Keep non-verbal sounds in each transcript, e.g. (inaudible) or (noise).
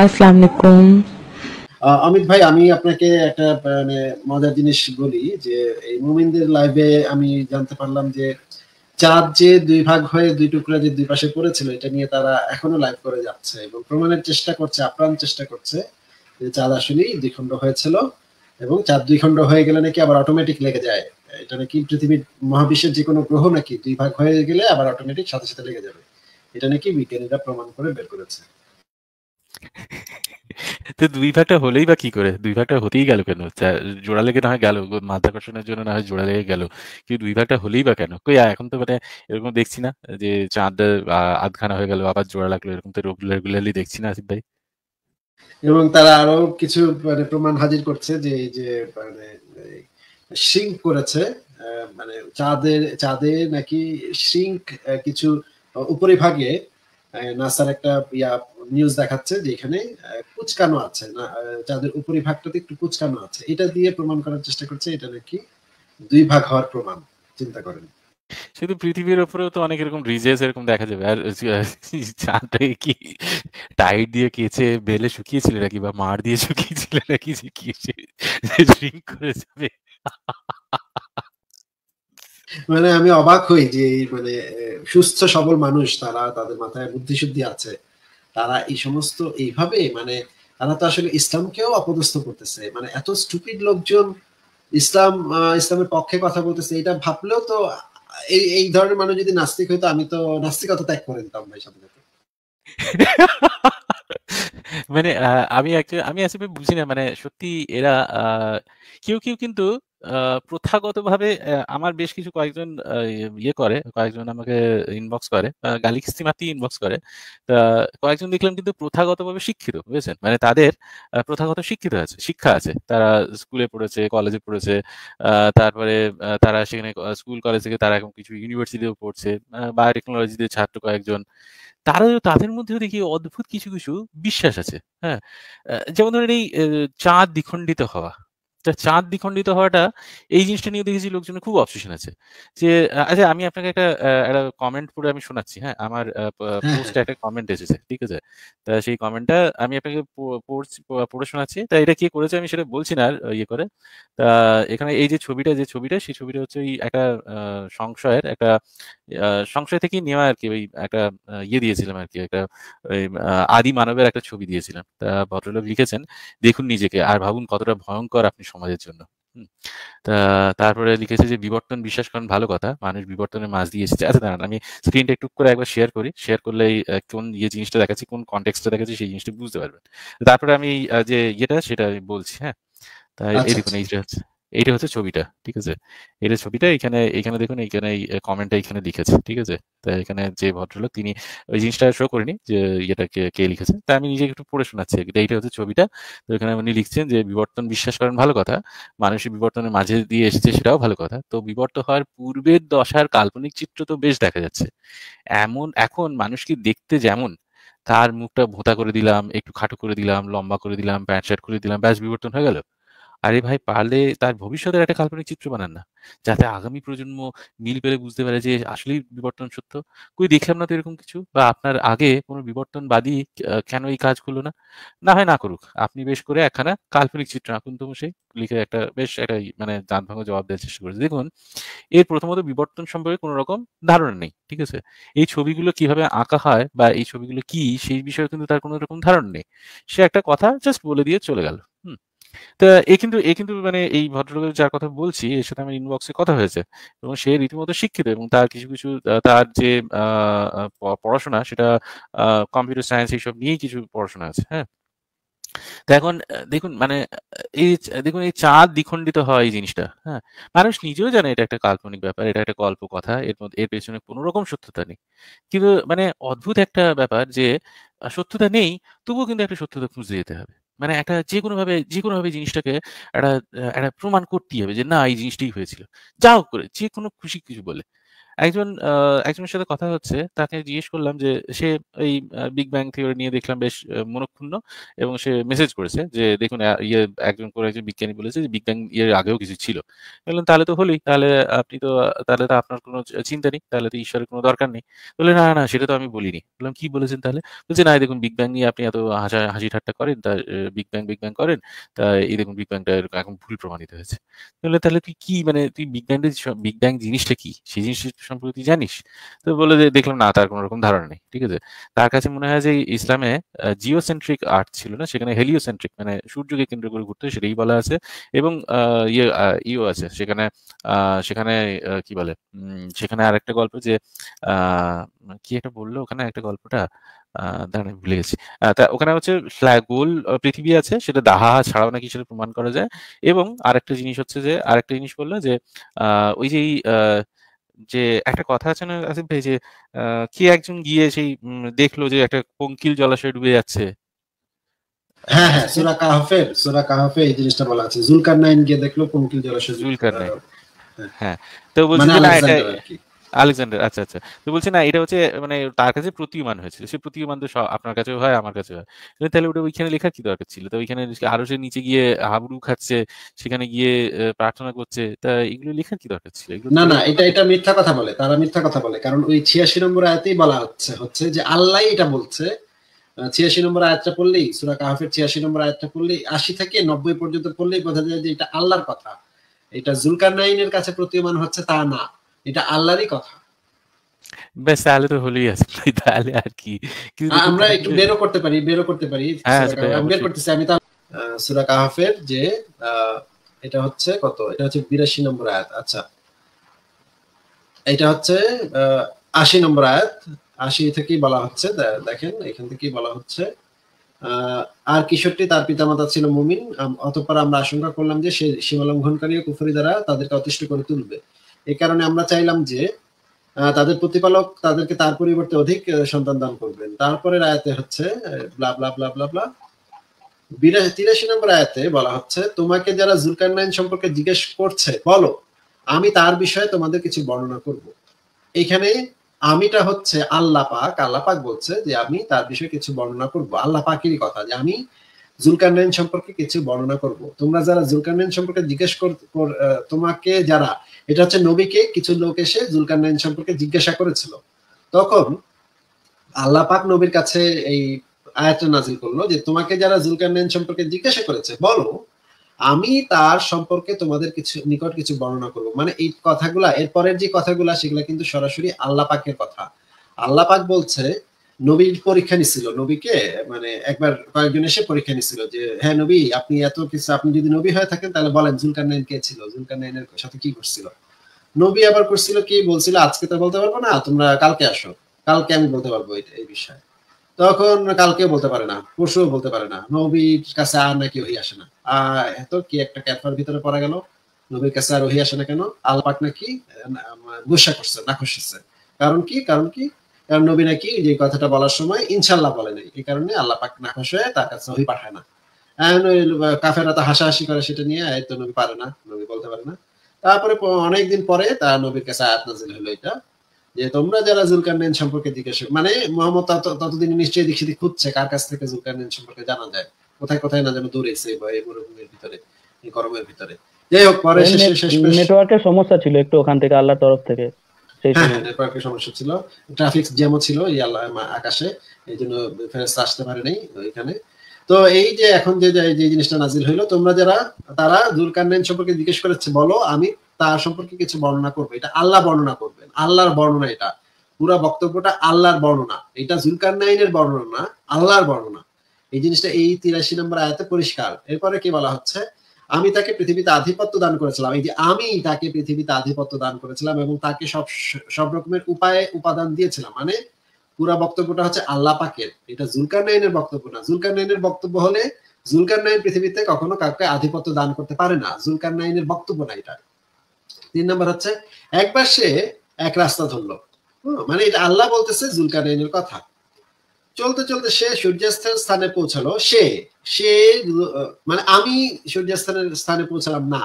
আসসালামু আলাইকুম অমিত ভাই আমি আপনাকে একটা মানে মজার জিনিস বলি যে এই মুমিনদের লাইভে আমি জানতে পারলাম যে চাঁদ যে দুই ভাগ হয়ে দুই টুকরা যে দুই পাশে পড়েছিল এটা নিয়ে তারা এখনো লাইভ করে যাচ্ছে এবং প্রমাণের চেষ্টা করছে আপ্রাণ চেষ্টা করছে যে চাঁদ আসলেই হয়েছিল এবং চাঁদ দুই হয়ে গেলে নাকি আবার অটোমেটিক লেগে যায় এটা নাকি পৃথিবীর মহাবিশ্বের যে কোনো গ্রহ নাকি দুই ভাগ হয়ে গেলে আবার অটোমেটিক সাথে সাথে লেগে যাবে এটা নাকি বিজ্ঞানীরা প্রমাণ করে বের করেছে দুই ভাগটা হলেই বা কি করে দুই ভাগটা হতেই গেল কেন জোড়া লেগে না হয় গেল মাধ্যাকর্ষণের জন্য না হয় জোড়া লেগে গেল কিন্তু দুই ভাগটা হলেই বা কেন কই এখন তো মানে এরকম দেখছি না যে চাঁদ আধখানা হয়ে গেল আবার জোড়া লাগলো এরকম তো রেগুলারলি দেখছি না আসিফ ভাই এবং তারা আরো কিছু মানে প্রমাণ হাজির করছে যে যে মানে সিঙ্ক করেছে মানে চাঁদের চাঁদে নাকি সিঙ্ক কিছু উপরিভাগে নাসার একটা ইয়া নিউজ দেখাচ্ছে যে এখানে কুচকানো আছে যাদের চাঁদের ভাগটাতে একটু কুচকানো আছে এটা দিয়ে প্রমাণ করার চেষ্টা করছে এটা নাকি দুই ভাগ হওয়ার প্রমাণ চিন্তা করেন শুধু পৃথিবীর উপরেও তো অনেক এরকম রিজেস এরকম দেখা যাবে আর চাঁদটা কি টাইট দিয়ে কেচে বেলে শুকিয়েছিল নাকি বা মার দিয়ে শুকিয়েছিল নাকি শুকিয়েছে কি করে যাবে মানে আমি অবাক হই যে মানে সুস্থ সবল মানুষ তারা তাদের মাথায় বুদ্ধি শুদ্ধি আছে তারা এই সমস্ত এইভাবে মানে তারা তো আসলে ইসলামকেও অপদস্থ করতেছে মানে এত স্টুপিড লোকজন ইসলাম ইসলামের পক্ষে কথা বলতেছে এটা ভাবলেও তো এই এই ধরনের মানুষ যদি নাস্তিক হইতো আমি তো নাস্তিকতা ত্যাগ করে দিতাম ভাই সাথে মানে আমি আমি আসলে বুঝি না মানে সত্যি এরা কেউ কেউ কিন্তু প্রথাগতভাবে আমার বেশ কিছু কয়েকজন ইয়ে করে কয়েকজন আমাকে ইনবক্স করে গালিক্সিমাতি ইনবক্স করে কয়েকজন দেখলাম কিন্তু প্রথাগতভাবে শিক্ষিত বুঝেছেন মানে তাদের প্রথাগত শিক্ষিত আছে শিক্ষা আছে তারা স্কুলে পড়েছে কলেজে পড়েছে তারপরে তারা সেখানে স্কুল কলেজ থেকে তারা এখন কিছু ইউনিভার্সিটিতেও পড়ছে বায়োটেকনোলজিতে ছাত্র কয়েকজন তারা তাদের মধ্যেও দেখি অদ্ভুত কিছু কিছু বিশ্বাস আছে হ্যাঁ যেমন ধরেন এই চাঁদ দ্বিখণ্ডিত হওয়া তা চাঁদ দ্বিখণ্ডিত হওয়াটা এই জিনিসটা নিয়ে দেখেছি লোকজন খুব অবসেশন আছে যে আচ্ছা আমি আপনাকে একটা একটা কমেন্ট পড়ে আমি শোনাচ্ছি হ্যাঁ আমার পোস্টে হ্যাঁ, হ্যাঁ। একটা কমেন্ট এসেছে ঠিক আছে তা সেই কমেন্টটা আমি আপনাকে পড়ে শোনাচ্ছি তা এটা কি করেছে আমি সেটা বলছি না আর ইয়ে করে তা এখানে এই যে ছবিটা যে ছবিটা সেই ছবিটা হচ্ছে ওই একটা সংশয়ের একটা সংশয় থেকেই নেওয়া আর কি ওই একটা ইয়ে দিয়েছিলাম আর কি একটা আদি মানবের একটা ছবি দিয়েছিলাম তা ভদ্রলোক লিখেছেন দেখুন নিজেকে আর ভাবুন কতটা ভয়ঙ্কর আপনি সমাজের জন্য তারপরে লিখেছে যে বিবর্তন বিশ্বাস করেন ভালো কথা মানুষ বিবর্তনের মাছ দিয়ে এসেছে আচ্ছা দাঁড়ান আমি স্ক্রিনটা একটু করে একবার শেয়ার করি শেয়ার করলে কোন ইয়ে জিনিসটা দেখাচ্ছি কোন কন্টেক্সটা দেখাচ্ছি সেই জিনিসটা বুঝতে পারবেন তারপরে আমি যে ইয়েটা সেটা বলছি হ্যাঁ তাই আচ্ছা, এই আচ্ছা। দেখুন এইটা হচ্ছে এইটা হচ্ছে ছবিটা ঠিক আছে এটা ছবিটা এখানে এখানে দেখুন এখানে কমেন্টটা এখানে লিখেছে ঠিক আছে তাই এখানে যে ভদ্রলোক তিনি ওই জিনিসটা শো করেনি যে ইয়েটা কে লিখেছে তাই আমি নিজে একটু পড়ে শোনাচ্ছি এইটা হচ্ছে ছবিটা তো এখানে উনি লিখছেন যে বিবর্তন বিশ্বাস করেন ভালো কথা মানুষের বিবর্তনের মাঝে দিয়ে এসেছে সেটাও ভালো কথা তো বিবর্ত হওয়ার পূর্বের দশার কাল্পনিক চিত্র তো বেশ দেখা যাচ্ছে এমন এখন মানুষকে দেখতে যেমন তার মুখটা ভোঁতা করে দিলাম একটু খাটো করে দিলাম লম্বা করে দিলাম প্যান্ট শার্ট করে দিলাম ব্যাস বিবর্তন হয়ে গেল আরে ভাই পারলে তার ভবিষ্যতের একটা কাল্পনিক চিত্র বানান না যাতে আগামী প্রজন্ম মিল পেলে বুঝতে পারে যে আসলেই বিবর্তন সত্য কই দেখলাম না তো এরকম কিছু বা আপনার আগে কোনো বিবর্তনবাদী কেন এই কাজ করলো না না হয় না করুক আপনি বেশ করে একখানা কাল্পনিক চিত্র তো সেই লিখে একটা বেশ একটা মানে যান ভাঙা জবাব দেওয়ার চেষ্টা করেছে দেখুন এর প্রথমত বিবর্তন সম্পর্কে কোনো রকম ধারণা নেই ঠিক আছে এই ছবিগুলো কিভাবে আঁকা হয় বা এই ছবিগুলো কি সেই বিষয়ে কিন্তু তার কোনো রকম ধারণা নেই সে একটা কথা জাস্ট বলে দিয়ে চলে গেল হুম তা এ কিন্তু এ কিন্তু মানে এই ভদ্রলোকের যার কথা বলছি এর সাথে আমার ইনবক্সে কথা হয়েছে এবং সে রীতিমতো শিক্ষিত এবং তার কিছু কিছু তার যে পড়াশোনা সেটা কম্পিউটার সায়েন্স এইসব নিয়েই কিছু পড়াশোনা আছে হ্যাঁ তো এখন দেখুন মানে এই দেখুন এই চাঁদ দ্বিখণ্ডিত হয় এই জিনিসটা হ্যাঁ মানুষ নিজেও জানে এটা একটা কাল্পনিক ব্যাপার এটা একটা গল্প কথা এর মধ্যে এর পেছনে কোনো রকম সত্যতা নেই কিন্তু মানে অদ্ভুত একটা ব্যাপার যে সত্যতা নেই তবুও কিন্তু একটা সত্যতা খুঁজে যেতে হবে মানে একটা যে কোনো ভাবে যে কোনো ভাবে জিনিসটাকে একটা একটা প্রমাণ করতেই হবে যে না এই জিনিসটাই হয়েছিল যা হোক করে যে কোনো খুশি কিছু বলে একজন একজনের সাথে কথা হচ্ছে তাকে জিজ্ঞেস করলাম যে সে এই বিগ ব্যাং থিওরি নিয়ে দেখলাম বেশ মনক্ষুণ্ণ এবং সে মেসেজ করেছে যে দেখুন ইয়ে একজন করে একজন বিজ্ঞানী বলেছে যে বিগ ব্যাং ইয়ের আগেও কিছু ছিল বললেন তাহলে তো হলোই তাহলে আপনি তো তাহলে তো আপনার কোনো চিন্তা নেই তাহলে তো ঈশ্বরের কোনো দরকার নেই বললেন না না সেটা তো আমি বলিনি বললাম কি বলেছেন তাহলে বলছে না দেখুন বিগ ব্যাং নিয়ে আপনি এত হাসা হাসি ঠাট্টা করেন তা বিগ ব্যাং বিগ ব্যাং করেন তা এই দেখুন বিগ ব্যাংটা এখন ভুল প্রমাণিত হয়েছে তাহলে তাহলে তুই কি মানে তুই বিগ ব্যাং বিগ ব্যাং জিনিসটা কি সেই জিনিসটা সম্পর্কে তুই জানিস তো বলে যে দেখলাম না তার কোনো রকম ধারণা নেই ঠিক আছে তার কাছে মনে হয় যে ইসলামে জিওসেন্ট্রিক আর্ট ছিল না সেখানে হেলিওসেন্ট্রিক মানে সূর্যকে কেন্দ্র করে ঘুরতে সেটাই বলা আছে এবং ইয়ে ইও আছে সেখানে সেখানে কি বলে সেখানে আর একটা গল্প যে কি একটা বললো ওখানে একটা গল্পটা দাঁড়ান ভুলে গেছি তা ওখানে হচ্ছে গোল পৃথিবী আছে সেটা দাহা ছাড়াও নাকি সেটা প্রমাণ করা যায় এবং আরেকটা জিনিস হচ্ছে যে আরেকটা জিনিস বললো যে ওই যে যে একটা কথা আছে না আসিফ ভাই যে কে একজন গিয়ে সেই দেখলো যে একটা কঙ্কিল জলাশয় ডুবে যাচ্ছে হ্যাঁ হ্যাঁ সুরা কাহফের সুরা কাহফে এই জিনিসটা বলা আছে জুলকারনাইন গিয়ে দেখলো কঙ্কিল জলাশয় জুলকারনাইন হ্যাঁ।, হ্যাঁ তো বলছি মানে না এটা আলেকজান্ডার আচ্ছা আচ্ছা তো বলছি না এটা হচ্ছে মানে তার কাছে প্রতীয়মান হয়েছিল সে প্রতীয়মান তো আপনার কাছেও হয় আমার কাছে হয় তাহলে ওটা ওইখানে লেখার কি দরকার ছিল তো ওইখানে আরো সে নিচে গিয়ে হাবড়ু খাচ্ছে সেখানে গিয়ে প্রার্থনা করছে তা এগুলো লেখার কি দরকার ছিল না না এটা এটা মিথ্যা কথা বলে তারা মিথ্যা কথা বলে কারণ ওই ছিয়াশি নম্বর আয়াতেই বলা হচ্ছে হচ্ছে যে আল্লাহ এটা বলছে ছিয়াশি নম্বর আয়াতটা পড়লেই সুরা কাহাফের ছিয়াশি নম্বর আয়াতটা পড়লেই আশি থেকে নব্বই পর্যন্ত পড়লেই বোঝা যায় যে এটা আল্লাহর কথা এটা জুলকার নাইনের কাছে প্রতীয়মান হচ্ছে তা না এটা আল্লাহরই কথা বেশ তাহলে তো তাহলে আর কি আমরা একটু বেরো করতে পারি বেরো করতে পারি হ্যাঁ, হ্যাঁ, বের করতেছি আমি সুরা কাহাফের যে এটা হচ্ছে কত এটা হচ্ছে বিরাশি নম্বর আয়াত আচ্ছা এটা হচ্ছে আশি নম্বর আয়াত আশি থেকেই বলা হচ্ছে দেখেন এখান থেকেই বলা হচ্ছে আর কিশোরটি তার পিতামাতা ছিল মুমিন অতঃপর আমরা আশঙ্কা করলাম যে সে সীমালঙ্ঘনকারী ও কুফরি দ্বারা তাদেরকে অতিষ্ঠ করে তুলবে এ কারণে আমরা চাইলাম যে তাদের প্রতিপালক তাদেরকে তার পরিবর্তে অধিক সন্তান দান করবেন তারপরে রায়তে হচ্ছে ব্লা ব্লা ব্লা ব্লা ব্লা তিরাশি নম্বর আয়াতে বলা হচ্ছে তোমাকে যারা নাইন সম্পর্কে জিজ্ঞেস করছে বলো আমি তার বিষয়ে তোমাদের কিছু বর্ণনা করব এখানে আমিটা হচ্ছে আল্লাপাক আল্লাপাক বলছে যে আমি তার বিষয়ে কিছু বর্ণনা করব আল্লাপাকেরই কথা যে আমি জুলকান্ডাইন সম্পর্কে কিছু বর্ণনা করব তোমরা যারা জুলকান্ডাইন সম্পর্কে জিজ্ঞেস তোমাকে যারা এটা হচ্ছে নবীকে কিছু লোক এসে জুলকান্ডাইন সম্পর্কে জিজ্ঞাসা করেছিল তখন আল্লাহ পাক নবীর কাছে এই আয়াতটা নাজিল করলো যে তোমাকে যারা জুলকান্ডাইন সম্পর্কে জিজ্ঞাসা করেছে বলো আমি তার সম্পর্কে তোমাদের কিছু নিকট কিছু বর্ণনা করব মানে এই কথাগুলা এরপরের যে কথাগুলা সেগুলা কিন্তু সরাসরি আল্লাহ পাকের কথা আল্লাহ পাক বলছে নবীর পরীক্ষা নিছিল নবীকে মানে একবার কয়েকজন এসে পরীক্ষা নিছিল যে হ্যাঁ নবী আপনি এত কিছু আপনি যদি নবী হয়ে থাকেন তাহলে বলেন জুলকার নাইন কে ছিল জুলকার জুলকারনাইনের সাথে কি করছিল নবী আবার করছিল কি বলছিল আজকে তো বলতে পারবো না তোমরা কালকে আসো কালকে আমি বলতে পারবো এই বিষয়ে তখন কালকে বলতে পারে না পরশু বলতে পারে না নবীর কাছে আর নাকি ওই আসে না আহ এত কি একটা ক্যাফার ভিতরে পড়া গেল নবীর কাছে আর ওই আসে না কেন আলপাট নাকি গুসা করছে না খুশিছে কারণ কি কারণ কি কারণ নবী নাকি যে কথাটা বলার সময় ইনশাল্লাহ বলে নাই এই কারণে আল্লাহ পাক নাখাশ হয়ে তার কাছে নবী পাঠায় না কাফেরা তো হাসাহাসি করে সেটা নিয়ে তো নবী পারে না নবী বলতে পারে না তারপরে অনেকদিন পরে তার নবীর কাছে আয়াত নাজিল হলো এটা যে তোমরা যারা জুলকারনেন সম্পর্কে জিজ্ঞেস মানে মোহাম্মদ ততদিন নিশ্চয়ই দেখি খুঁজছে কার কাছ থেকে জুলকারনেন সম্পর্কে জানা যায় কোথায় কোথায় না যেন দৌড়েছে বা এই মরুভূমির ভিতরে এই গরমের ভিতরে যাই হোক পরে নেটওয়ার্কের সমস্যা ছিল একটু ওখান থেকে আল্লাহর তরফ থেকে হ্যাঁ, হ্যাঁ, সমস্যা ছিল ট্রাফিক জ্যামও ছিল এই আল্লাহ আকাশে এই জন্য আসতে পারে নাই ওইখানে তো এই যে এখন যে যে জিনিসটা নাজিল হইলো তোমরা যারা তারা দুলকান্নাইন সম্পর্কে জিজ্ঞেস করেছে বলো আমি তার সম্পর্কে কিছু বর্ণনা করবো এটা আল্লাহ বর্ণনা করবেন আল্লাহর বর্ণনা এটা পুরা বক্তব্যটা আল্লাহর বর্ণনা এটা নাইনের বর্ণনা আল্লাহর বর্ণনা এই জিনিসটা এই তিরাশি নম্বর আয়াতে পরিষ্কার এরপরে কি বলা হচ্ছে আমি তাকে পৃথিবীতে আধিপত্য দান করেছিলাম এই যে আমি তাকে পৃথিবীতে আধিপত্য দান করেছিলাম এবং তাকে সব সব রকমের উপায়ে উপাদান দিয়েছিলাম মানে পুরা বক্তব্যটা হচ্ছে আল্লাহ পাকের এটা জুলকার নাইনের বক্তব্য না জুলকার নাইনের বক্তব্য হলে জুলকার নাইন পৃথিবীতে কখনো কাউকে আধিপত্য দান করতে পারে না জুলকার নাইনের বক্তব্য না এটা তিন নম্বর হচ্ছে একবার সে এক রাস্তা ধরলো মানে এটা আল্লাহ বলতেছে জুলকার নাইনের কথা চলতে চলতে সে সূর্যাস্তের স্থানে পৌঁছালো সে সে মানে আমি সূর্যাস্তের স্থানে পৌঁছালাম না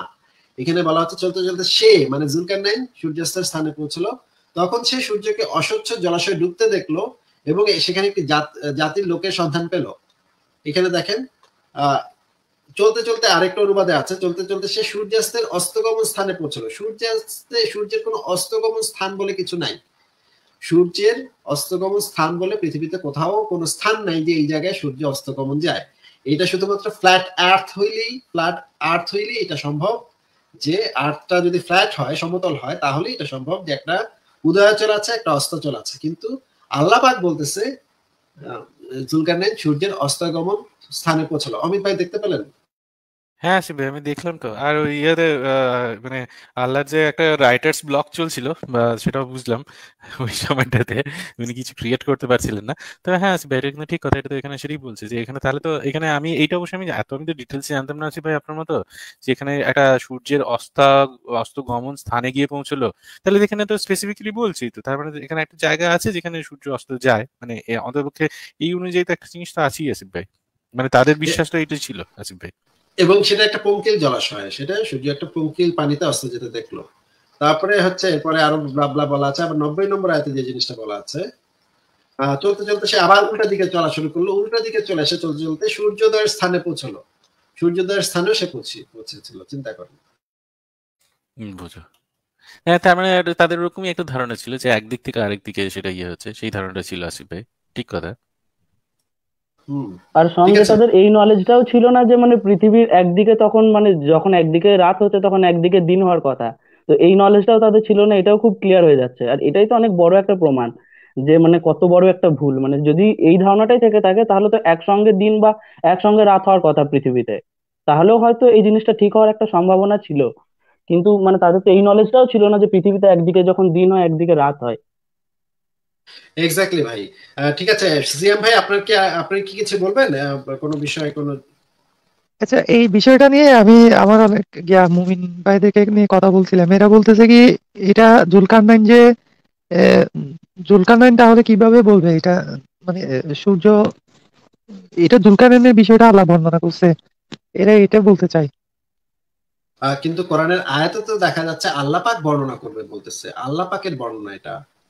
এখানে বলা হচ্ছে চলতে চলতে সে মানে জুলকার নাইন সূর্যাস্তের স্থানে পৌঁছলো তখন সে সূর্যকে অস্বচ্ছ জলাশয়ে ডুবতে দেখলো এবং সেখানে একটি জাতির লোকের সন্ধান পেল এখানে দেখেন চলতে চলতে আরেকটা অনুবাদে আছে চলতে চলতে সে সূর্যাস্তের অস্তগমন স্থানে পৌঁছলো সূর্যাস্তে সূর্যের কোনো অস্তগমন স্থান বলে কিছু নাই সূর্যের অস্তগমন স্থান বলে পৃথিবীতে কোথাও কোনো স্থান নাই যে এই জায়গায় সূর্য অস্তগমন যায় এটা শুধুমাত্র ফ্ল্যাট আর্থ হইলেই ফ্ল্যাট আর্থ হইলেই এটা সম্ভব যে আর্থটা যদি ফ্ল্যাট হয় সমতল হয় তাহলে এটা সম্ভব যে একটা উদয়াচল আছে একটা অস্তচল আছে কিন্তু আল্লাহ বলতেছে জুলকারনাইন সূর্যের অস্তগমন স্থানে পৌঁছালো অমিত ভাই দেখতে পেলেন হ্যাঁ শিবে ভাই আমি দেখলাম তো আর ওই ইয়েতে মানে আল্লাহর যে একটা রাইটার্স ব্লক চলছিল সেটাও বুঝলাম (laughs) ওই সময়টাতে উনি কিছু ক্রিয়েট করতে পারছিলেন না তো হ্যাঁ শিবে এটা কিন্তু ঠিক কথা এটা তো এখানে সেটাই বলছে যে এখানে তাহলে তো এখানে আমি এইটা অবশ্যই আমি এত আমি তো ডিটেলস জানতাম না ভাই আপনার মতো যে এখানে একটা সূর্যের অস্তা অস্ত গমন স্থানে গিয়ে পৌঁছলো তাহলে এখানে তো স্পেসিফিকলি বলছি তো তার মানে এখানে একটা জায়গা আছে যেখানে সূর্য অস্ত যায় মানে অন্তর্পক্ষে এই অনুযায়ী তো একটা জিনিস তো আছেই আসিফ ভাই মানে তাদের বিশ্বাস তো এইটাই ছিল আসিফ ভাই এবং সেটা একটা পঙ্কিল জলাশয় সেটা সূর্য একটা পঙ্কিল পানিতে অস্ত যেতে দেখলো তারপরে হচ্ছে এরপরে আরো ব্লাবলা বলা আছে আবার নব্বই নম্বর আয়তে যে জিনিসটা বলা আছে চলতে চলতে সে আবার উল্টা দিকে চলা শুরু করলো উল্টা দিকে চলে এসে চলতে চলতে সূর্যোদয়ের স্থানে পৌঁছলো সূর্যোদয়ের স্থানে সে পৌঁছে পৌঁছেছিল চিন্তা করেন বুঝো হ্যাঁ তার মানে তাদের ওরকমই একটা ধারণা ছিল যে একদিক থেকে আরেক দিকে সেটা ইয়ে হচ্ছে সেই ধারণাটা ছিল আসিফ ভাই ঠিক কথা আর সঙ্গে তাদের এই নলেজটাও ছিল না যে মানে পৃথিবীর একদিকে তখন মানে যখন একদিকে রাত হতে তখন একদিকে দিন হওয়ার কথা তো এই নলেজটাও তাদের ছিল না এটাও খুব ক্লিয়ার হয়ে যাচ্ছে আর এটাই তো অনেক বড় একটা প্রমাণ যে মানে কত বড় একটা ভুল মানে যদি এই ধারণাটাই থেকে থাকে তাহলে তো একসঙ্গে দিন বা একসঙ্গে রাত হওয়ার কথা পৃথিবীতে তাহলেও হয়তো এই জিনিসটা ঠিক হওয়ার একটা সম্ভাবনা ছিল কিন্তু মানে তাদের তো এই নলেজটাও ছিল না যে পৃথিবীতে একদিকে যখন দিন হয় একদিকে রাত হয় এক্স্যাক্টলি ভাই ঠিক আছে সিএম ভাই আপনার কি আপনি কি কিছু বলবেন কোনো বিষয়ে কোনো আচ্ছা এই বিষয়টা নিয়ে আমি আমার অনেক গিয়া মুমিন ভাই দেখে নিয়ে কথা বলছিলাম এরা বলতেছে কি এটা জুলকারনাইন যে জুলকারনাইন তাহলে কিভাবে বলবে এটা মানে সূর্য এটা জুলকারনাইনের বিষয়টা আল্লাহ বর্ণনা করছে এরা এটা বলতে চাই কিন্তু কোরআনের আয়াতে তো দেখা যাচ্ছে আল্লাহ পাক বর্ণনা করবে বলতেছে আল্লাহ পাকের বর্ণনা এটা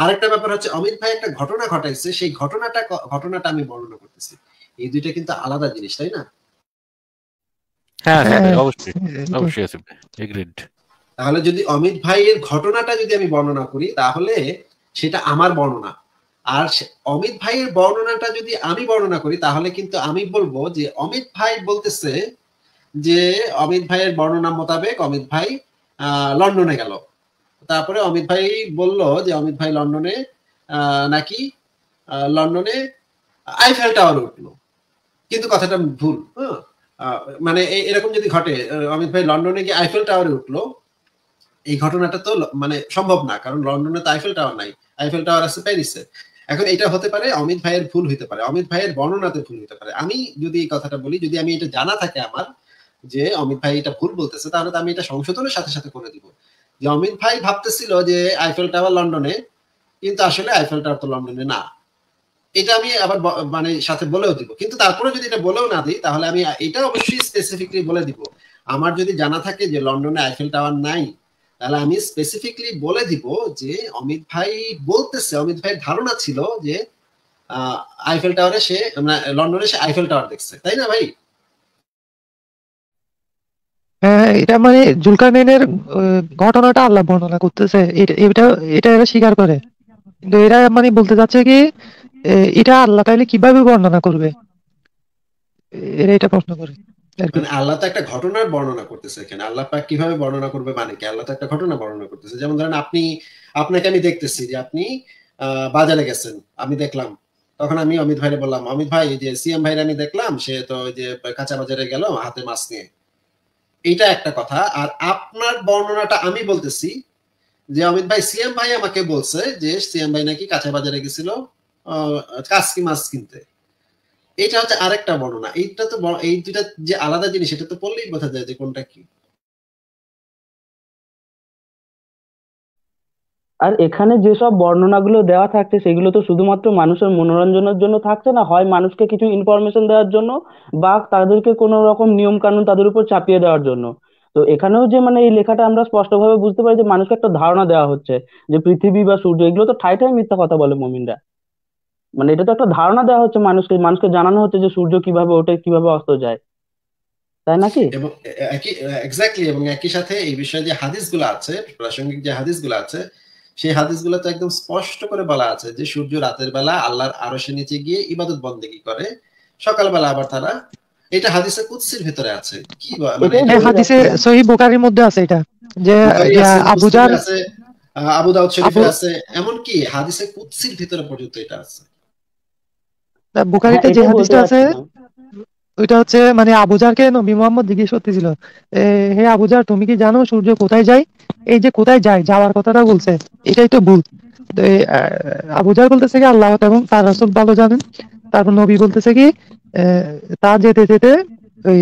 আরেকটা ব্যাপার হচ্ছে অমিত ভাই একটা ঘটনা ঘটাইছে সেই ঘটনাটা ঘটনাটা আমি বর্ণনা করতেছি এই দুইটা কিন্তু আলাদা জিনিস তাই না হ্যাঁ, হ্যাঁ, হ্যাঁ অবশ্যই হ্যাঁ, অবশ্যই তাহলে যদি অমিত ভাইয়ের ঘটনাটা যদি আমি বর্ণনা করি তাহলে সেটা আমার বর্ণনা আর অমিত ভাইয়ের বর্ণনাটা যদি আমি বর্ণনা করি তাহলে কিন্তু আমি বলবো যে অমিত ভাই বলতেছে যে অমিত ভাইয়ের বর্ণনা মোতাবেক অমিত ভাই লন্ডনে গেল তারপরে অমিত ভাই বলল যে অমিত ভাই লন্ডনে নাকি লন্ডনে আইফেল টাওয়ার উঠলো কিন্তু কথাটা ভুল হ্যাঁ। মানে এরকম যদি ঘটে অমিত ভাই লন্ডনে গিয়ে আইফেল টাওয়ারে উঠলো এই ঘটনাটা তো মানে সম্ভব না কারণ লন্ডনে তো আইফেল টাওয়ার নাই আইফেল টাওয়ার আছে প্যারিসে এখন এটা হতে পারে অমিত ভাইয়ের ভুল হইতে পারে অমিত ভাইয়ের বর্ণনাতে ভুল হইতে পারে আমি যদি এই কথাটা বলি যদি আমি এটা জানা থাকে আমার যে অমিত ভাই এটা ভুল বলতেছে তাহলে তো আমি এটা সংশোধনের সাথে সাথে করে দিব জমিন ভাই ভাবতেছিল যে আইফেল টাওয়ার লন্ডনে কিন্তু আসলে আইফেল টাওয়ার তো লন্ডনে না এটা আমি আবার মানে সাথে বলেও দিব কিন্তু তারপরে যদি এটা বলেও না দিই তাহলে আমি এটা অবশ্যই স্পেসিফিকলি বলে দিব আমার যদি জানা থাকে যে লন্ডনে আইফেল টাওয়ার নাই তাহলে আমি স্পেসিফিকলি বলে দিব যে অমিত ভাই বলতেছে অমিত ভাইয়ের ধারণা ছিল যে আইফেল টাওয়ারে সে মানে লন্ডনে সে আইফেল টাওয়ার দেখছে তাই না ভাই হ্যাঁ, এটা মানে জুলকারনাইনের ঘটনাটা আল্লাহ বর্ণনা করতেছে এটা এটা এরা স্বীকার করে কিন্তু এরা মানে বলতে চাচ্ছে কি এটা আল্লাহ তাইলে কিভাবে বর্ণনা করবে এরা এটা প্রশ্ন করে মানে আল্লাহ তো একটা ঘটনার বর্ণনা করতেছে এখানে আল্লাহ পাক কিভাবে বর্ণনা করবে মানে কি আল্লাহ তো একটা ঘটনা বর্ণনা করতেছে যেমন ধরেন আপনি আপনাকে আমি দেখতেছি যে আপনি বাজারে গেছেন আমি দেখলাম তখন আমি অমিত ভাই বললাম অমিত ভাই যে সিএম ভাই আমি দেখলাম সে তো ওই যে কাঁচা বাজারে গেল হাতে মাছ নিয়ে এটা একটা কথা আর আপনার বর্ণনাটা আমি বলতেছি যে অমিত ভাই সিএম ভাই আমাকে বলছে যে সিএম ভাই নাকি কাঁচা বাজারে গেছিল কাসকি মাছ কিনতে এটা হচ্ছে আরেকটা বর্ণনা এইটা তো এই দুটা যে আলাদা জিনিস এটা তো পড়লেই বোঝা যায় যে কোনটা কি আর এখানে যেসব বর্ণনাগুলো দেওয়া থাকছে সেগুলো তো শুধুমাত্র মানুষের মনোরঞ্জনের জন্য থাকছে না হয় মানুষকে কিছু ইনফরমেশন দেওয়ার জন্য বা তাদেরকে কোনো রকম নিয়ম কানুন তাদের উপর চাপিয়ে দেওয়ার জন্য তো এখানেও যে মানে এই লেখাটা আমরা স্পষ্টভাবে বুঝতে পারি যে মানুষকে একটা ধারণা দেওয়া হচ্ছে যে পৃথিবী বা সূর্য এগুলো তো ঠাই ঠাই মিথ্যা কথা বলে মমিনরা মানে এটা তো একটা ধারণা দেওয়া হচ্ছে মানুষকে মানুষকে জানানো হচ্ছে যে সূর্য কিভাবে ওঠে কিভাবে অস্ত যায় তাই নাকি এবং একই এক্স্যাক্টলি এবং একই সাথে এই বিষয়ে যে হাদিসগুলো আছে প্রাসঙ্গিক যে হাদিসগুলো আছে সেই হাদিসগুলো তো একদম স্পষ্ট করে বলা আছে যে সূর্য রাতের বেলা আল্লাহর আরশে নিচে গিয়ে ইবাদত বন্দেগি করে সকালবেলা আবার তারা এটা হাদিসের কুৎসির ভিতরে আছে কি মানে হাদিসে মধ্যে আছে এটা যে আবু আবু দাউদ শরীফে আছে এমন কি ভিতরে পর্যন্ত এটা আছে বুখারীতে যে হ্যাঁ, হাদিসটা আছে ওইটা হচ্ছে মানে আবুজারকে নবী মোহাম্মদ জিজ্ঞেস করতেছিল হে আবুজার তুমি কি জানো সূর্য কোথায় যায় এই যে কোথায় যায় যাওয়ার কথাটা বলছে এটাই তো ভুল আবুজার বলতেছে কি আল্লাহ এবং তার রাসুল ভালো জানেন তারপর নবী বলতেছে কি তা যেতে যেতে ওই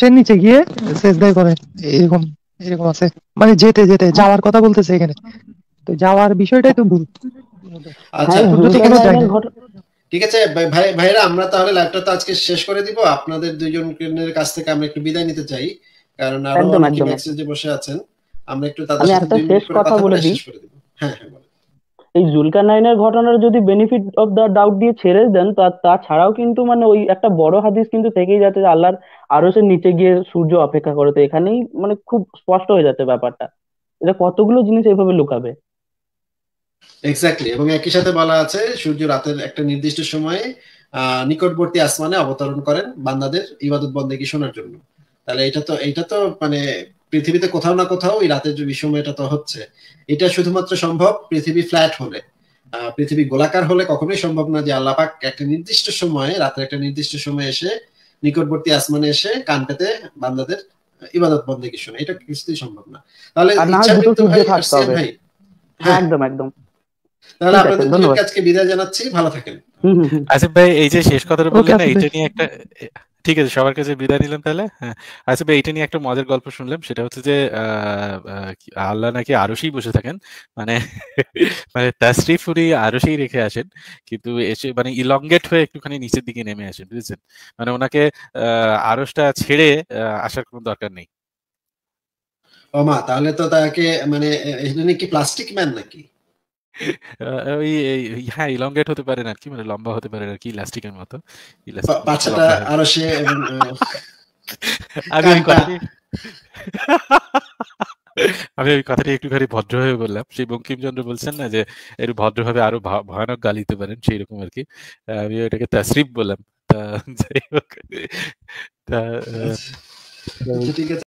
সে নিচে গিয়ে সেজদায় করে এরকম এরকম আছে মানে যেতে যেতে যাওয়ার কথা বলতেছে এখানে তো যাওয়ার বিষয়টাই তো ভুল আচ্ছা হ্যাঁ, ঠিক আছে ভাই ভাইরা আমরা তাহলে লাইভটা তো আজকে শেষ করে দিব আপনাদের দুইজনের কাছ থেকে আমরা একটু বিদায় নিতে চাই কারণ আরো অনেকে মেসেজে বসে আছেন আমরা একটু তাদের সাথে শেষ কথা বলে দিই হ্যাঁ হ্যাঁ এই নাইনের ঘটনার যদি বেনিফিট অফ দা ডাউট দিয়ে ছেড়ে দেন তা তাছাড়াও কিন্তু মানে ওই একটা বড় হাদিস কিন্তু থেকেই যাতে আল্লাহর আরো সে নিচে গিয়ে সূর্য অপেক্ষা করে তো এখানেই মানে খুব স্পষ্ট হয়ে যাচ্ছে ব্যাপারটা এটা কতগুলো জিনিস এইভাবে লুকাবে এক্স্যাক্টলি এবং একই সাথে বলা আছে সূর্য রাতের একটা নির্দিষ্ট সময়ে নিকটবর্তী আসমানে অবতরণ করেন বান্দাদের ইবাদত বন্দেগী শোনার জন্য তাহলে এটা তো এটা তো মানে পৃথিবীতে কোথাও না কোথাও এই রাতের যে এটা তো হচ্ছে এটা শুধুমাত্র সম্ভব পৃথিবী ফ্ল্যাট হলে পৃথিবী গোলাকার হলে কখনোই সম্ভব না যে আল্লাহ পাক একটা নির্দিষ্ট সময়ে রাতের একটা নির্দিষ্ট সময়ে এসে নিকটবর্তী আসমানে এসে কান পেতে বান্দাদের ইবাদত বন্দে শোনে এটা কিছুতেই সম্ভব না তাহলে হ্যাঁ। একদম একদম তাহলে আপনাদের আজকে বিদায় জানাচ্ছি ভালো থাকেন আসিফ ভাই এই যে শেষ কথাটা বললেন না এটা নিয়ে একটা ঠিক আছে সবার কাছে বিদায় নিলাম তাহলে হ্যাঁ আচ্ছা ভাই এটা নিয়ে একটা মজার গল্প শুনলাম সেটা হচ্ছে যে আল্লাহ নাকি আরশেই বসে থাকেন মানে মানে তাশরিফ উনি আরশেই রেখে আসেন কিন্তু এসে মানে ইলংগেট হয়ে একটুখানি নিচের দিকে নেমে আসেন বুঝেছেন মানে ওনাকে আরশটা ছেড়ে আসার কোনো দরকার নেই ও মা তাহলে তো তাকে মানে এটা নাকি প্লাস্টিক ম্যান নাকি ওই হ্যাঁ হতে কি মানে লম্বা হতে কি ইলাস্টিকের মতো বাচ্চাটা আরো সে (laughs) আমি ওই (laughs) আমি ওই কথাটি একটুখানি ভদ্রভাবে বললাম সেই বঙ্কিমচন্দ্র বলছেন না যে একটু ভদ্রভাবে আরো ভয়ানক গালি দিতে পারেন সেই রকম আর কি আমি ওইটাকে তাসরিফ বললাম তা যাই হোক তা আচ্ছা, আচ্ছা, ঠিক আছে